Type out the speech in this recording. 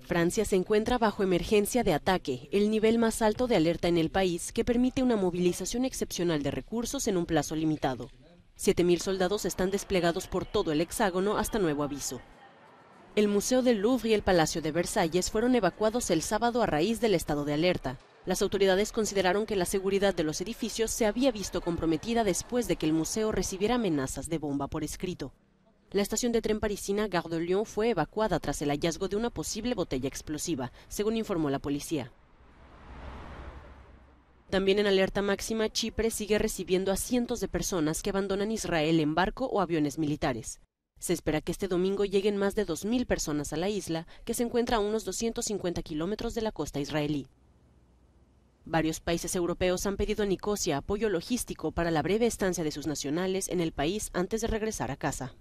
Francia se encuentra bajo emergencia de ataque, el nivel más alto de alerta en el país que permite una movilización excepcional de recursos en un plazo limitado. 7.000 soldados están desplegados por todo el hexágono hasta nuevo aviso. El Museo del Louvre y el Palacio de Versalles fueron evacuados el sábado a raíz del estado de alerta. Las autoridades consideraron que la seguridad de los edificios se había visto comprometida después de que el museo recibiera amenazas de bomba por escrito. La estación de tren parisina Gare de Lyon fue evacuada tras el hallazgo de una posible botella explosiva, según informó la policía. También en alerta máxima, Chipre sigue recibiendo a cientos de personas que abandonan Israel en barco o aviones militares. Se espera que este domingo lleguen más de 2.000 personas a la isla, que se encuentra a unos 250 kilómetros de la costa israelí. Varios países europeos han pedido a Nicosia apoyo logístico para la breve estancia de sus nacionales en el país antes de regresar a casa.